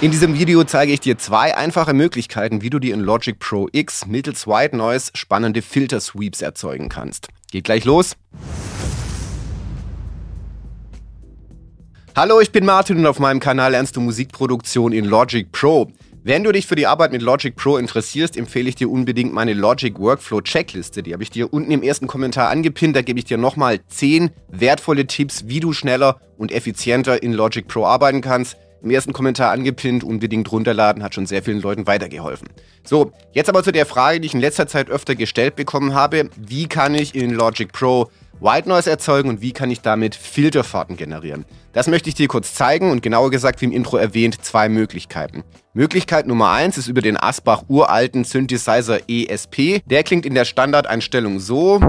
In diesem Video zeige ich dir zwei einfache Möglichkeiten, wie du dir in Logic Pro X mittels White Noise spannende Filter Sweeps erzeugen kannst. Geht gleich los! Hallo, ich bin Martin und auf meinem Kanal lernst du Musikproduktion in Logic Pro. Wenn du dich für die Arbeit mit Logic Pro interessierst, empfehle ich dir unbedingt meine Logic Workflow Checkliste. Die habe ich dir unten im ersten Kommentar angepinnt. Da gebe ich dir nochmal 10 wertvolle Tipps, wie du schneller und effizienter in Logic Pro arbeiten kannst im ersten Kommentar angepinnt, unbedingt runterladen, hat schon sehr vielen Leuten weitergeholfen. So, jetzt aber zu der Frage, die ich in letzter Zeit öfter gestellt bekommen habe, wie kann ich in Logic Pro White Noise erzeugen und wie kann ich damit Filterfahrten generieren? Das möchte ich dir kurz zeigen und genauer gesagt, wie im Intro erwähnt, zwei Möglichkeiten. Möglichkeit Nummer eins ist über den Asbach uralten Synthesizer ESP. Der klingt in der Standardeinstellung so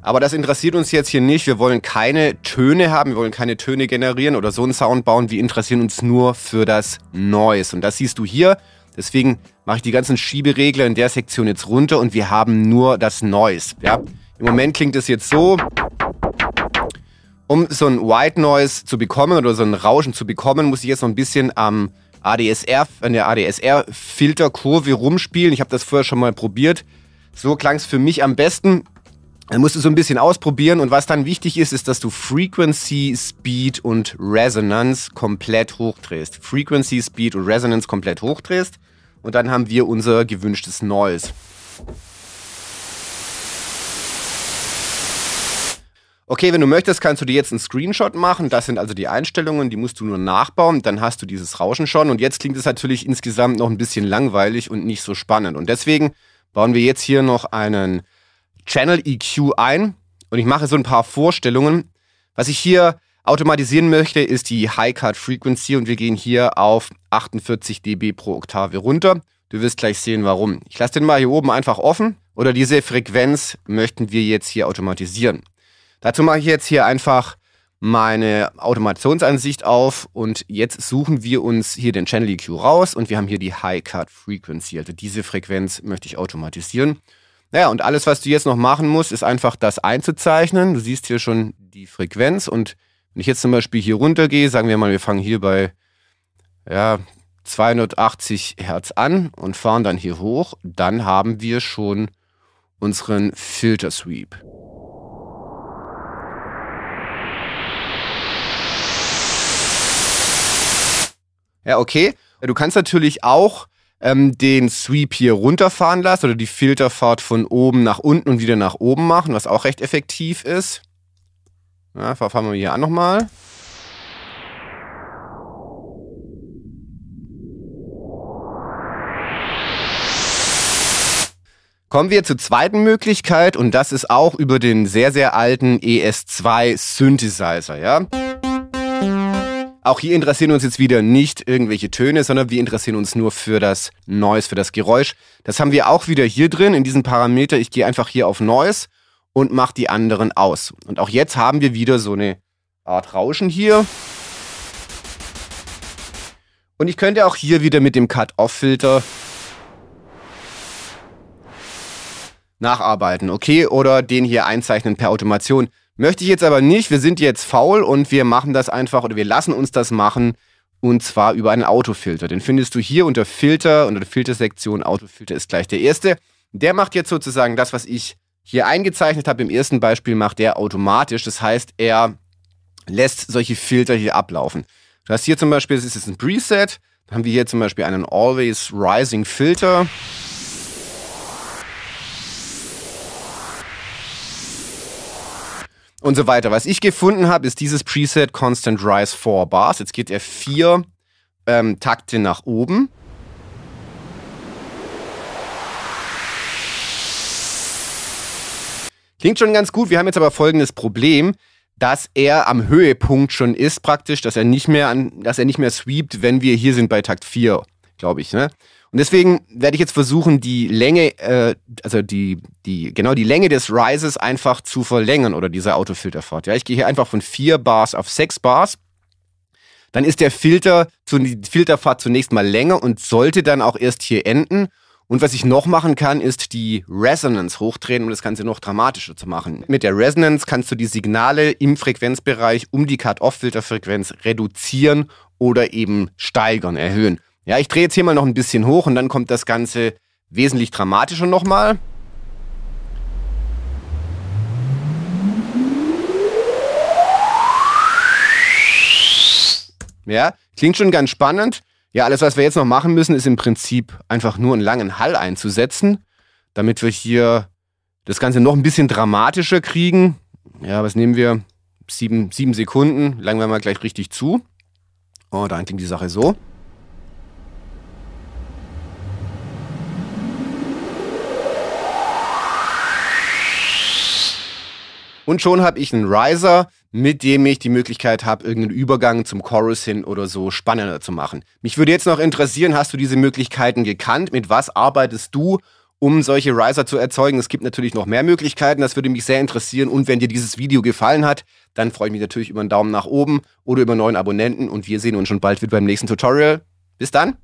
aber das interessiert uns jetzt hier nicht. Wir wollen keine Töne haben, wir wollen keine Töne generieren oder so einen Sound bauen. Wir interessieren uns nur für das Noise. Und das siehst du hier. Deswegen mache ich die ganzen Schieberegler in der Sektion jetzt runter und wir haben nur das Noise. Ja? Im Moment klingt es jetzt so. Um so ein White Noise zu bekommen oder so ein Rauschen zu bekommen, muss ich jetzt noch ein bisschen am ADSR, an der ADSR-Filterkurve rumspielen. Ich habe das vorher schon mal probiert. So klang es für mich am besten. Dann musst du so ein bisschen ausprobieren und was dann wichtig ist, ist, dass du Frequency, Speed und Resonance komplett hochdrehst. Frequency, Speed und Resonance komplett hochdrehst und dann haben wir unser gewünschtes Noise. Okay, wenn du möchtest, kannst du dir jetzt einen Screenshot machen. Das sind also die Einstellungen, die musst du nur nachbauen. Dann hast du dieses Rauschen schon. Und jetzt klingt es natürlich insgesamt noch ein bisschen langweilig und nicht so spannend. Und deswegen bauen wir jetzt hier noch einen Channel EQ ein und ich mache so ein paar Vorstellungen. Was ich hier automatisieren möchte, ist die High Cut Frequency und wir gehen hier auf 48 dB pro Oktave runter. Du wirst gleich sehen, warum. Ich lasse den mal hier oben einfach offen oder diese Frequenz möchten wir jetzt hier automatisieren. Dazu mache ich jetzt hier einfach meine Automationsansicht auf und jetzt suchen wir uns hier den Channel EQ raus und wir haben hier die High Cut Frequency, also diese Frequenz möchte ich automatisieren naja, und alles, was du jetzt noch machen musst, ist einfach das einzuzeichnen. Du siehst hier schon die Frequenz und wenn ich jetzt zum Beispiel hier runtergehe, sagen wir mal, wir fangen hier bei ja, 280 Hertz an und fahren dann hier hoch, dann haben wir schon unseren Filter Sweep. Ja, okay. Du kannst natürlich auch ähm, den Sweep hier runterfahren lasse oder die Filterfahrt von oben nach unten und wieder nach oben machen, was auch recht effektiv ist. Ja, fahren wir hier an nochmal. Kommen wir zur zweiten Möglichkeit und das ist auch über den sehr, sehr alten ES2 Synthesizer, ja. Auch hier interessieren uns jetzt wieder nicht irgendwelche Töne, sondern wir interessieren uns nur für das Noise, für das Geräusch. Das haben wir auch wieder hier drin in diesem Parameter. Ich gehe einfach hier auf Noise und mache die anderen aus. Und auch jetzt haben wir wieder so eine Art Rauschen hier. Und ich könnte auch hier wieder mit dem Cut-Off-Filter nacharbeiten, okay? Oder den hier einzeichnen per Automation. Möchte ich jetzt aber nicht. Wir sind jetzt faul und wir machen das einfach oder wir lassen uns das machen. Und zwar über einen Autofilter. Den findest du hier unter Filter, unter der Filtersektion. Autofilter ist gleich der erste. Der macht jetzt sozusagen das, was ich hier eingezeichnet habe. Im ersten Beispiel macht der automatisch. Das heißt, er lässt solche Filter hier ablaufen. Du hast hier zum Beispiel, es ist jetzt ein Preset. Dann haben wir hier zum Beispiel einen Always Rising Filter. und so weiter. Was ich gefunden habe, ist dieses Preset Constant Rise 4 Bars. Jetzt geht er vier ähm, Takte nach oben. Klingt schon ganz gut. Wir haben jetzt aber folgendes Problem, dass er am Höhepunkt schon ist praktisch, dass er nicht mehr, an, dass er nicht mehr sweept, wenn wir hier sind bei Takt 4 glaube ich. Ne? Und deswegen werde ich jetzt versuchen, die Länge, äh, also die, die, genau die Länge des Rises einfach zu verlängern oder dieser Autofilterfahrt. Ja, ich gehe hier einfach von vier Bars auf sechs Bars. Dann ist der Filter, die Filterfahrt zunächst mal länger und sollte dann auch erst hier enden. Und was ich noch machen kann, ist die Resonance hochdrehen, um das Ganze noch dramatischer zu machen. Mit der Resonance kannst du die Signale im Frequenzbereich um die Cut-Off-Filterfrequenz reduzieren oder eben steigern, erhöhen. Ja, ich drehe jetzt hier mal noch ein bisschen hoch und dann kommt das Ganze wesentlich dramatischer nochmal. Ja, klingt schon ganz spannend. Ja, alles, was wir jetzt noch machen müssen, ist im Prinzip einfach nur einen langen Hall einzusetzen, damit wir hier das Ganze noch ein bisschen dramatischer kriegen. Ja, was nehmen wir? Sieben, sieben Sekunden, langen wir mal gleich richtig zu. Oh, dann klingt die Sache so. Und schon habe ich einen Riser, mit dem ich die Möglichkeit habe, irgendeinen Übergang zum Chorus hin oder so spannender zu machen. Mich würde jetzt noch interessieren, hast du diese Möglichkeiten gekannt? Mit was arbeitest du, um solche Riser zu erzeugen? Es gibt natürlich noch mehr Möglichkeiten, das würde mich sehr interessieren. Und wenn dir dieses Video gefallen hat, dann freue ich mich natürlich über einen Daumen nach oben oder über neuen Abonnenten. Und wir sehen uns schon bald wieder beim nächsten Tutorial. Bis dann!